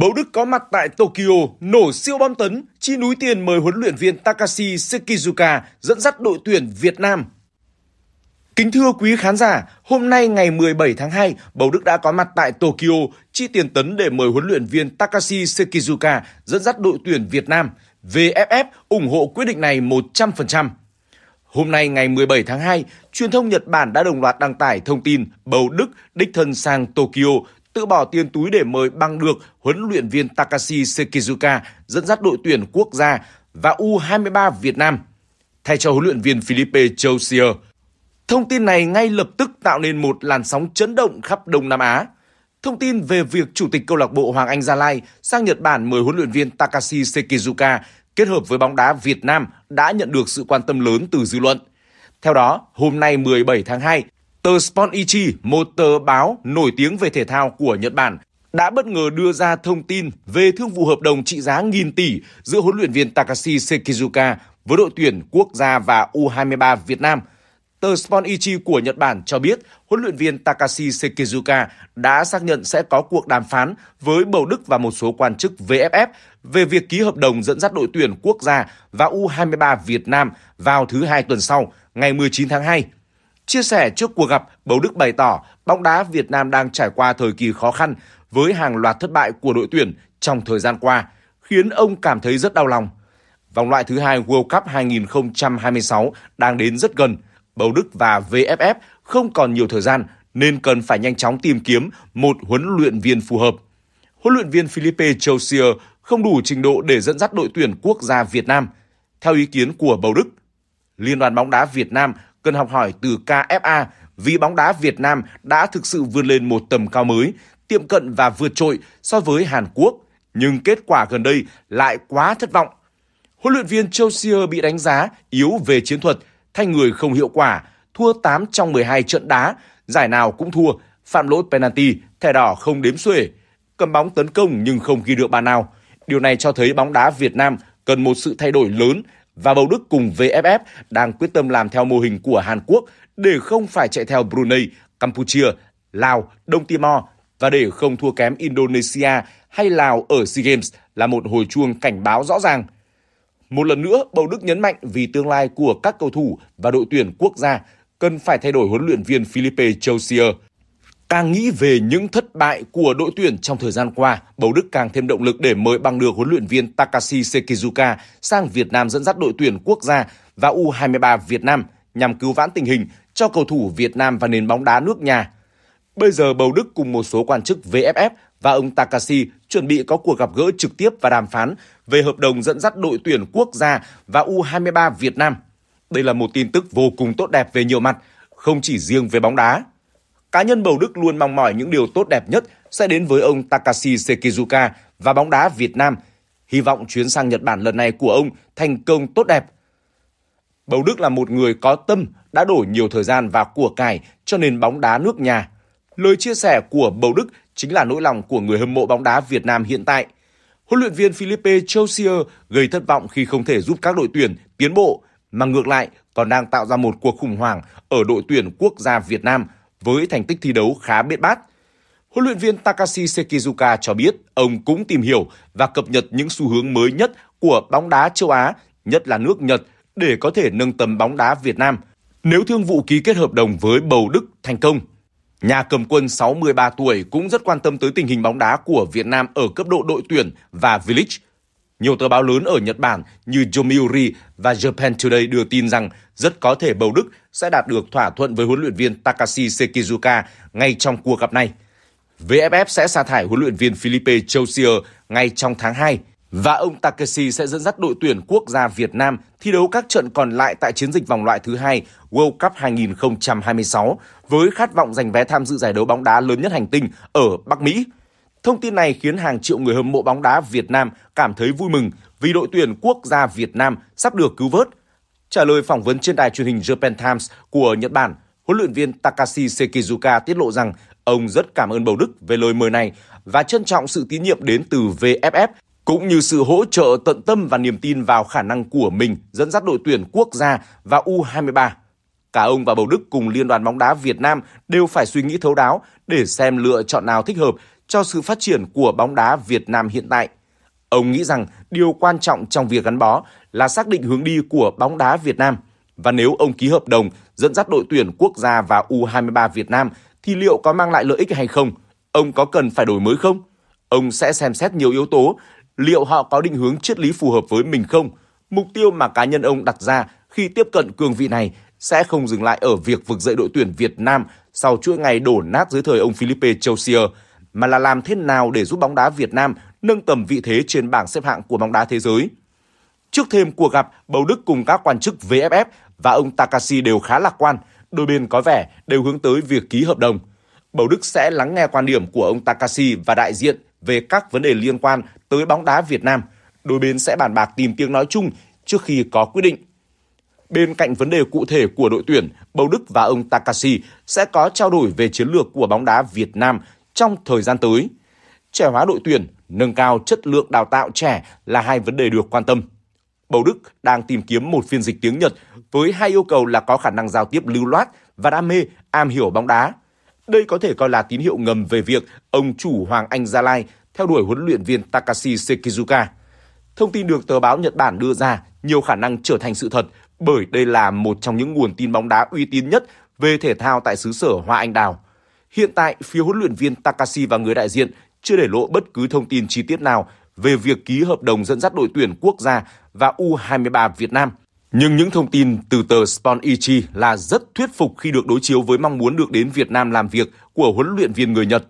Bầu Đức có mặt tại Tokyo, nổ siêu bom tấn, chi núi tiền mời huấn luyện viên Takashi Sekizuka dẫn dắt đội tuyển Việt Nam. Kính thưa quý khán giả, hôm nay ngày 17 tháng 2, Bầu Đức đã có mặt tại Tokyo, chi tiền tấn để mời huấn luyện viên Takashi Sekizuka dẫn dắt đội tuyển Việt Nam. VFF ủng hộ quyết định này 100%. Hôm nay ngày 17 tháng 2, truyền thông Nhật Bản đã đồng loạt đăng tải thông tin bầu Đức đích thân sang Tokyo tự bỏ tiền túi để mời bằng được huấn luyện viên Takashi Sekizuka dẫn dắt đội tuyển quốc gia và U23 Việt Nam thay cho huấn luyện viên Philippe Chaussier. Thông tin này ngay lập tức tạo nên một làn sóng chấn động khắp Đông Nam Á. Thông tin về việc chủ tịch câu lạc bộ Hoàng Anh Gia Lai sang Nhật Bản mời huấn luyện viên Takashi Sekizuka kết hợp với bóng đá Việt Nam đã nhận được sự quan tâm lớn từ dư luận. Theo đó, hôm nay 17 tháng 2, Tờ Sponichi, một tờ báo nổi tiếng về thể thao của Nhật Bản, đã bất ngờ đưa ra thông tin về thương vụ hợp đồng trị giá nghìn tỷ giữa huấn luyện viên Takashi Sekizuka với đội tuyển quốc gia và U23 Việt Nam. Tờ Sponichi của Nhật Bản cho biết huấn luyện viên Takashi Sekizuka đã xác nhận sẽ có cuộc đàm phán với Bầu Đức và một số quan chức VFF về việc ký hợp đồng dẫn dắt đội tuyển quốc gia và U23 Việt Nam vào thứ hai tuần sau, ngày 19 tháng 2. Chia sẻ trước cuộc gặp, Bầu Đức bày tỏ bóng đá Việt Nam đang trải qua thời kỳ khó khăn với hàng loạt thất bại của đội tuyển trong thời gian qua, khiến ông cảm thấy rất đau lòng. Vòng loại thứ hai World Cup 2026 đang đến rất gần. Bầu Đức và VFF không còn nhiều thời gian nên cần phải nhanh chóng tìm kiếm một huấn luyện viên phù hợp. Huấn luyện viên Philippe Chaussier không đủ trình độ để dẫn dắt đội tuyển quốc gia Việt Nam. Theo ý kiến của Bầu Đức, Liên đoàn bóng đá Việt Nam cần học hỏi từ KFA vì bóng đá Việt Nam đã thực sự vươn lên một tầm cao mới, tiệm cận và vượt trội so với Hàn Quốc, nhưng kết quả gần đây lại quá thất vọng. Huấn luyện viên Chausier bị đánh giá yếu về chiến thuật, thay người không hiệu quả, thua 8 trong 12 trận đá, giải nào cũng thua, phạm lỗi penalty, thẻ đỏ không đếm xuể, cầm bóng tấn công nhưng không ghi được bàn nào. Điều này cho thấy bóng đá Việt Nam cần một sự thay đổi lớn và bầu Đức cùng VFF đang quyết tâm làm theo mô hình của Hàn Quốc để không phải chạy theo Brunei, Campuchia, Lào, Đông Timor và để không thua kém Indonesia hay Lào ở SEA Games là một hồi chuông cảnh báo rõ ràng. Một lần nữa, bầu Đức nhấn mạnh vì tương lai của các cầu thủ và đội tuyển quốc gia cần phải thay đổi huấn luyện viên Philippe Chaussier Càng nghĩ về những thất bại của đội tuyển trong thời gian qua, Bầu Đức càng thêm động lực để mời bằng được huấn luyện viên Takashi Sekizuka sang Việt Nam dẫn dắt đội tuyển quốc gia và U23 Việt Nam nhằm cứu vãn tình hình cho cầu thủ Việt Nam và nền bóng đá nước nhà. Bây giờ Bầu Đức cùng một số quan chức VFF và ông Takashi chuẩn bị có cuộc gặp gỡ trực tiếp và đàm phán về hợp đồng dẫn dắt đội tuyển quốc gia và U23 Việt Nam. Đây là một tin tức vô cùng tốt đẹp về nhiều mặt, không chỉ riêng về bóng đá cá nhân bầu Đức luôn mong mỏi những điều tốt đẹp nhất sẽ đến với ông Takashi Sekizuka và bóng đá Việt Nam. Hy vọng chuyến sang Nhật Bản lần này của ông thành công tốt đẹp. Bầu Đức là một người có tâm, đã đổ nhiều thời gian và của cải cho nền bóng đá nước nhà. Lời chia sẻ của Bầu Đức chính là nỗi lòng của người hâm mộ bóng đá Việt Nam hiện tại. Huấn luyện viên Philippe Chaussier gây thất vọng khi không thể giúp các đội tuyển tiến bộ, mà ngược lại còn đang tạo ra một cuộc khủng hoảng ở đội tuyển quốc gia Việt Nam – với thành tích thi đấu khá biết bát. Huấn luyện viên Takashi Sekizuka cho biết ông cũng tìm hiểu và cập nhật những xu hướng mới nhất của bóng đá châu Á, nhất là nước Nhật, để có thể nâng tầm bóng đá Việt Nam nếu thương vụ ký kết hợp đồng với Bầu Đức thành công. Nhà cầm quân 63 tuổi cũng rất quan tâm tới tình hình bóng đá của Việt Nam ở cấp độ đội tuyển và V-League nhiều tờ báo lớn ở Nhật Bản như Yomiuri và Japan Today đưa tin rằng rất có thể bầu Đức sẽ đạt được thỏa thuận với huấn luyện viên Takashi Sekizuka ngay trong cuộc gặp này. VFF sẽ sa thải huấn luyện viên Philippe Chausier ngay trong tháng 2 và ông Takashi sẽ dẫn dắt đội tuyển quốc gia Việt Nam thi đấu các trận còn lại tại chiến dịch vòng loại thứ hai World Cup 2026 với khát vọng giành vé tham dự giải đấu bóng đá lớn nhất hành tinh ở Bắc Mỹ. Thông tin này khiến hàng triệu người hâm mộ bóng đá Việt Nam cảm thấy vui mừng vì đội tuyển quốc gia Việt Nam sắp được cứu vớt. Trả lời phỏng vấn trên đài truyền hình Japan Times của Nhật Bản, huấn luyện viên Takashi Sekizuka tiết lộ rằng ông rất cảm ơn bầu Đức về lời mời này và trân trọng sự tín nhiệm đến từ VFF cũng như sự hỗ trợ tận tâm và niềm tin vào khả năng của mình dẫn dắt đội tuyển quốc gia và U23. Cả ông và bầu Đức cùng Liên đoàn bóng đá Việt Nam đều phải suy nghĩ thấu đáo để xem lựa chọn nào thích hợp cho sự phát triển của bóng đá Việt Nam hiện tại. Ông nghĩ rằng điều quan trọng trong việc gắn bó là xác định hướng đi của bóng đá Việt Nam. Và nếu ông ký hợp đồng dẫn dắt đội tuyển quốc gia và U23 Việt Nam thì liệu có mang lại lợi ích hay không? Ông có cần phải đổi mới không? Ông sẽ xem xét nhiều yếu tố, liệu họ có định hướng triết lý phù hợp với mình không? Mục tiêu mà cá nhân ông đặt ra khi tiếp cận cương vị này sẽ không dừng lại ở việc vực dậy đội tuyển Việt Nam sau chuỗi ngày đổ nát dưới thời ông Philippe Chaussier – mà là làm thế nào để giúp bóng đá Việt Nam nâng tầm vị thế trên bảng xếp hạng của bóng đá thế giới. Trước thêm cuộc gặp, Bầu Đức cùng các quan chức VFF và ông Takashi đều khá lạc quan, đôi bên có vẻ đều hướng tới việc ký hợp đồng. Bầu Đức sẽ lắng nghe quan điểm của ông Takashi và đại diện về các vấn đề liên quan tới bóng đá Việt Nam. Đôi bên sẽ bàn bạc tìm tiếng nói chung trước khi có quyết định. Bên cạnh vấn đề cụ thể của đội tuyển, Bầu Đức và ông Takashi sẽ có trao đổi về chiến lược của bóng đá Việt Nam trong thời gian tới. Trẻ hóa đội tuyển, nâng cao chất lượng đào tạo trẻ là hai vấn đề được quan tâm. Bầu Đức đang tìm kiếm một phiên dịch tiếng Nhật với hai yêu cầu là có khả năng giao tiếp lưu loát và đam mê am hiểu bóng đá. Đây có thể coi là tín hiệu ngầm về việc ông chủ Hoàng Anh Gia Lai theo đuổi huấn luyện viên Takashi Sekizuka. Thông tin được tờ báo Nhật Bản đưa ra nhiều khả năng trở thành sự thật bởi đây là một trong những nguồn tin bóng đá uy tín nhất về thể thao tại xứ sở Hoa Anh Đào. Hiện tại, phía huấn luyện viên Takashi và người đại diện chưa để lộ bất cứ thông tin chi tiết nào về việc ký hợp đồng dẫn dắt đội tuyển quốc gia và U23 Việt Nam. Nhưng những thông tin từ tờ Sport Ichi là rất thuyết phục khi được đối chiếu với mong muốn được đến Việt Nam làm việc của huấn luyện viên người Nhật.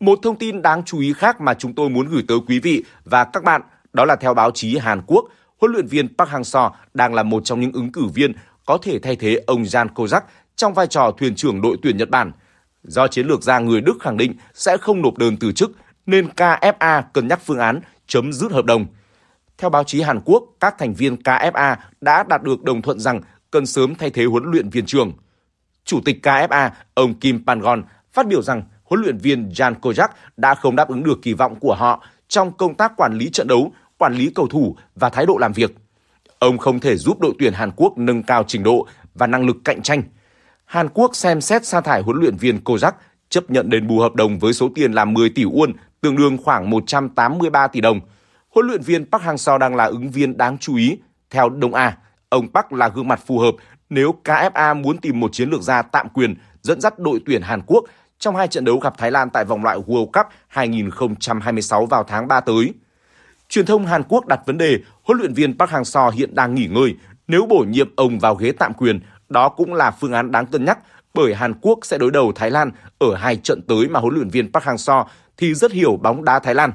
Một thông tin đáng chú ý khác mà chúng tôi muốn gửi tới quý vị và các bạn đó là theo báo chí Hàn Quốc, huấn luyện viên Park Hang-seo đang là một trong những ứng cử viên có thể thay thế ông Jan Kozak trong vai trò thuyền trưởng đội tuyển Nhật Bản – Do chiến lược gia người Đức khẳng định sẽ không nộp đơn từ chức, nên KFA cân nhắc phương án chấm dứt hợp đồng. Theo báo chí Hàn Quốc, các thành viên KFA đã đạt được đồng thuận rằng cần sớm thay thế huấn luyện viên trưởng. Chủ tịch KFA, ông Kim Pangon, phát biểu rằng huấn luyện viên Jan Kojak đã không đáp ứng được kỳ vọng của họ trong công tác quản lý trận đấu, quản lý cầu thủ và thái độ làm việc. Ông không thể giúp đội tuyển Hàn Quốc nâng cao trình độ và năng lực cạnh tranh – Hàn Quốc xem xét sa thải huấn luyện viên Kozak, chấp nhận đền bù hợp đồng với số tiền là 10 tỷ won, tương đương khoảng 183 tỷ đồng. Huấn luyện viên Park Hang-seo đang là ứng viên đáng chú ý. Theo Đông A, ông Park là gương mặt phù hợp nếu KFA muốn tìm một chiến lược gia tạm quyền dẫn dắt đội tuyển Hàn Quốc trong hai trận đấu gặp Thái Lan tại vòng loại World Cup 2026 vào tháng 3 tới. Truyền thông Hàn Quốc đặt vấn đề huấn luyện viên Park Hang-seo hiện đang nghỉ ngơi, nếu bổ nhiệm ông vào ghế tạm quyền đó cũng là phương án đáng cân nhắc bởi Hàn Quốc sẽ đối đầu Thái Lan ở hai trận tới mà huấn luyện viên Park Hang-seo thì rất hiểu bóng đá Thái Lan.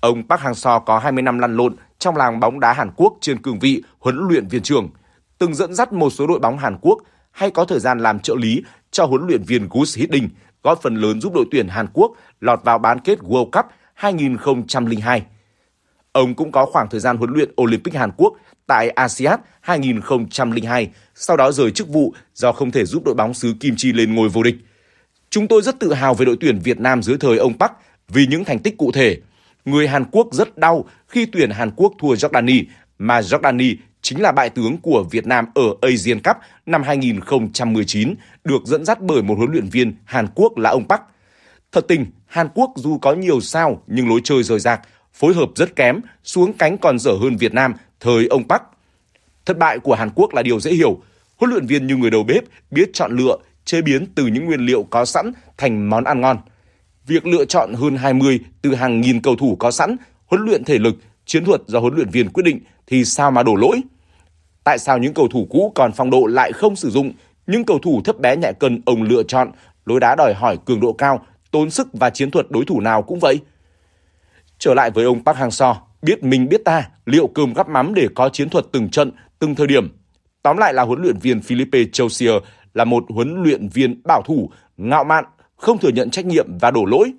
Ông Park Hang-seo có 20 năm lăn lộn trong làng bóng đá Hàn Quốc trên cương vị huấn luyện viên trưởng, từng dẫn dắt một số đội bóng Hàn Quốc hay có thời gian làm trợ lý cho huấn luyện viên Gus Hiddink, góp phần lớn giúp đội tuyển Hàn Quốc lọt vào bán kết World Cup 2002. Ông cũng có khoảng thời gian huấn luyện Olympic Hàn Quốc tại ASEAN 2002, sau đó rời chức vụ do không thể giúp đội bóng xứ Kim Chi lên ngôi vô địch. Chúng tôi rất tự hào về đội tuyển Việt Nam dưới thời ông Park vì những thành tích cụ thể. Người Hàn Quốc rất đau khi tuyển Hàn Quốc thua Jordani, mà Jordani chính là bại tướng của Việt Nam ở Asian Cup năm 2019, được dẫn dắt bởi một huấn luyện viên Hàn Quốc là ông Park. Thật tình, Hàn Quốc dù có nhiều sao nhưng lối chơi rời rạc, phối hợp rất kém, xuống cánh còn dở hơn Việt Nam thời ông Park. Thất bại của Hàn Quốc là điều dễ hiểu. Huấn luyện viên như người đầu bếp biết chọn lựa, chế biến từ những nguyên liệu có sẵn thành món ăn ngon. Việc lựa chọn hơn 20 từ hàng nghìn cầu thủ có sẵn, huấn luyện thể lực, chiến thuật do huấn luyện viên quyết định thì sao mà đổ lỗi? Tại sao những cầu thủ cũ còn phong độ lại không sử dụng, những cầu thủ thấp bé nhẹ cân ông lựa chọn, lối đá đòi hỏi cường độ cao, tốn sức và chiến thuật đối thủ nào cũng vậy? Trở lại với ông Park Hang-seo, biết mình biết ta, liệu cơm gắp mắm để có chiến thuật từng trận, từng thời điểm. Tóm lại là huấn luyện viên Philippe Chaussier là một huấn luyện viên bảo thủ, ngạo mạn, không thừa nhận trách nhiệm và đổ lỗi.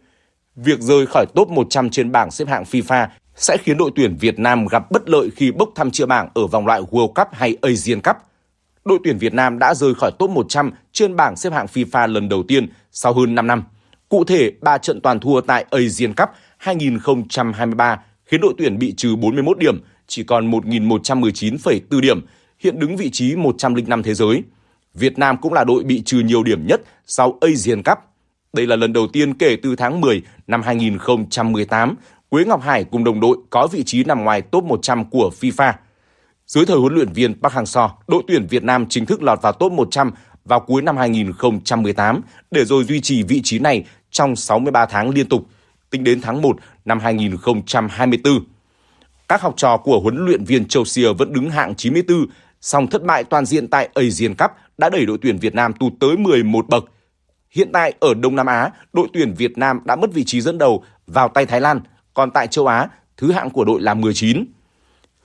Việc rời khỏi top 100 trên bảng xếp hạng FIFA sẽ khiến đội tuyển Việt Nam gặp bất lợi khi bốc thăm chia bảng ở vòng loại World Cup hay Asian Cup. Đội tuyển Việt Nam đã rời khỏi top 100 trên bảng xếp hạng FIFA lần đầu tiên sau hơn 5 năm. Cụ thể, 3 trận toàn thua tại Asian Cup – 2023 khiến đội tuyển bị trừ 41 điểm, chỉ còn 1.119,4 điểm, hiện đứng vị trí 105 thế giới. Việt Nam cũng là đội bị trừ nhiều điểm nhất sau Asian Cup. Đây là lần đầu tiên kể từ tháng 10 năm 2018, Quế Ngọc Hải cùng đồng đội có vị trí nằm ngoài top 100 của FIFA. Dưới thời huấn luyện viên Park Hang-seo, đội tuyển Việt Nam chính thức lọt vào top 100 vào cuối năm 2018 để rồi duy trì vị trí này trong 63 tháng liên tục – tính đến tháng 1 năm 2024. Các học trò của huấn luyện viên Châu Siêu vẫn đứng hạng 94, song thất bại toàn diện tại Asian Cup đã đẩy đội tuyển Việt Nam tụt tới 11 bậc. Hiện tại ở Đông Nam Á, đội tuyển Việt Nam đã mất vị trí dẫn đầu vào tay Thái Lan, còn tại châu Á, thứ hạng của đội là 19.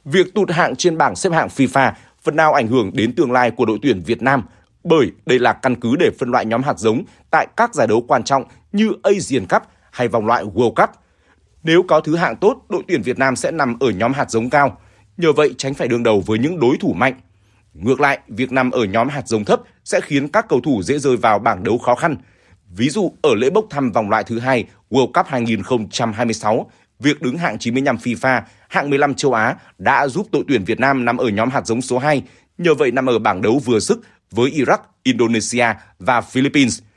Việc tụt hạng trên bảng xếp hạng FIFA phần nào ảnh hưởng đến tương lai của đội tuyển Việt Nam bởi đây là căn cứ để phân loại nhóm hạt giống tại các giải đấu quan trọng như Asian Cup hay vòng loại World Cup. Nếu có thứ hạng tốt, đội tuyển Việt Nam sẽ nằm ở nhóm hạt giống cao, nhờ vậy tránh phải đương đầu với những đối thủ mạnh. Ngược lại, việc nằm ở nhóm hạt giống thấp sẽ khiến các cầu thủ dễ rơi vào bảng đấu khó khăn. Ví dụ ở lễ bốc thăm vòng loại thứ hai World Cup 2026, việc đứng hạng 95 FIFA, hạng 15 châu Á đã giúp đội tuyển Việt Nam nằm ở nhóm hạt giống số 2, nhờ vậy nằm ở bảng đấu vừa sức với Iraq, Indonesia và Philippines –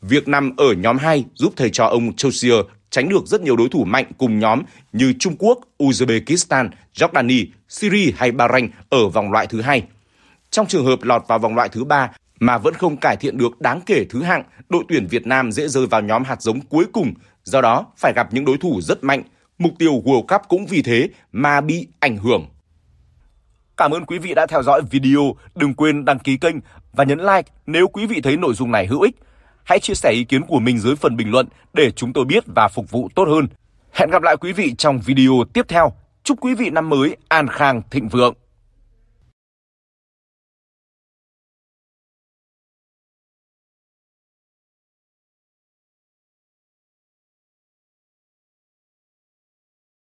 Việc nằm ở nhóm 2 giúp thầy trò ông Chausier tránh được rất nhiều đối thủ mạnh cùng nhóm như Trung Quốc, Uzbekistan, Jordani, Syria hay Bahrain ở vòng loại thứ hai. Trong trường hợp lọt vào vòng loại thứ ba mà vẫn không cải thiện được đáng kể thứ hạng, đội tuyển Việt Nam dễ rơi vào nhóm hạt giống cuối cùng, do đó phải gặp những đối thủ rất mạnh. Mục tiêu World Cup cũng vì thế mà bị ảnh hưởng. Cảm ơn quý vị đã theo dõi video, đừng quên đăng ký kênh và nhấn like nếu quý vị thấy nội dung này hữu ích. Hãy chia sẻ ý kiến của mình dưới phần bình luận để chúng tôi biết và phục vụ tốt hơn. Hẹn gặp lại quý vị trong video tiếp theo. Chúc quý vị năm mới an khang thịnh vượng.